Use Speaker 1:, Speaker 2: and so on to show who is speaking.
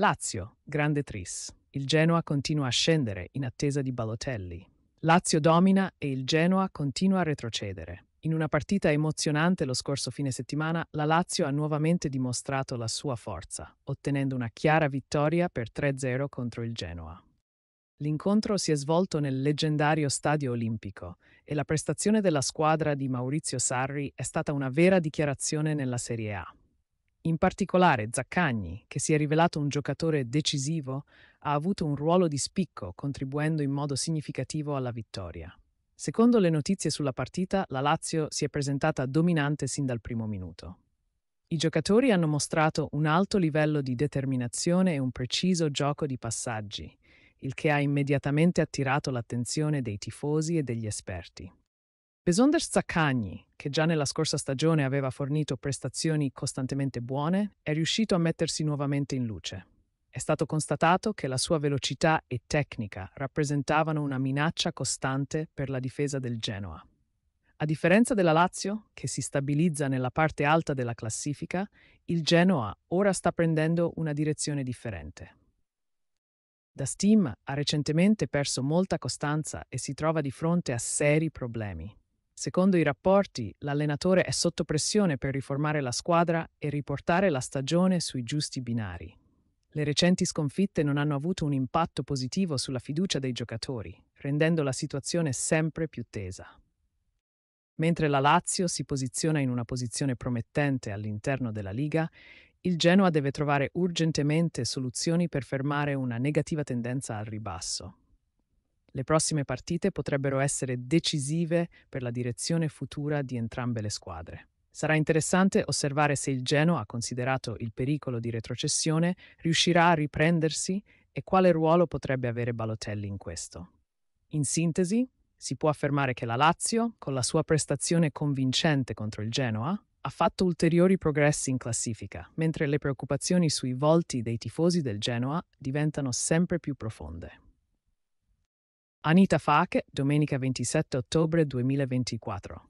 Speaker 1: Lazio, grande tris. Il Genoa continua a scendere in attesa di Balotelli. Lazio domina e il Genoa continua a retrocedere. In una partita emozionante lo scorso fine settimana, la Lazio ha nuovamente dimostrato la sua forza, ottenendo una chiara vittoria per 3-0 contro il Genoa. L'incontro si è svolto nel leggendario Stadio Olimpico e la prestazione della squadra di Maurizio Sarri è stata una vera dichiarazione nella Serie A. In particolare Zaccagni, che si è rivelato un giocatore decisivo, ha avuto un ruolo di spicco, contribuendo in modo significativo alla vittoria. Secondo le notizie sulla partita, la Lazio si è presentata dominante sin dal primo minuto. I giocatori hanno mostrato un alto livello di determinazione e un preciso gioco di passaggi, il che ha immediatamente attirato l'attenzione dei tifosi e degli esperti. Besonder Zaccagni, che già nella scorsa stagione aveva fornito prestazioni costantemente buone, è riuscito a mettersi nuovamente in luce. È stato constatato che la sua velocità e tecnica rappresentavano una minaccia costante per la difesa del Genoa. A differenza della Lazio, che si stabilizza nella parte alta della classifica, il Genoa ora sta prendendo una direzione differente. Da Steam ha recentemente perso molta costanza e si trova di fronte a seri problemi. Secondo i rapporti, l'allenatore è sotto pressione per riformare la squadra e riportare la stagione sui giusti binari. Le recenti sconfitte non hanno avuto un impatto positivo sulla fiducia dei giocatori, rendendo la situazione sempre più tesa. Mentre la Lazio si posiziona in una posizione promettente all'interno della Liga, il Genoa deve trovare urgentemente soluzioni per fermare una negativa tendenza al ribasso. Le prossime partite potrebbero essere decisive per la direzione futura di entrambe le squadre. Sarà interessante osservare se il Genoa, considerato il pericolo di retrocessione, riuscirà a riprendersi e quale ruolo potrebbe avere Balotelli in questo. In sintesi, si può affermare che la Lazio, con la sua prestazione convincente contro il Genoa, ha fatto ulteriori progressi in classifica, mentre le preoccupazioni sui volti dei tifosi del Genoa diventano sempre più profonde. Anita Fache, domenica 27 ottobre 2024.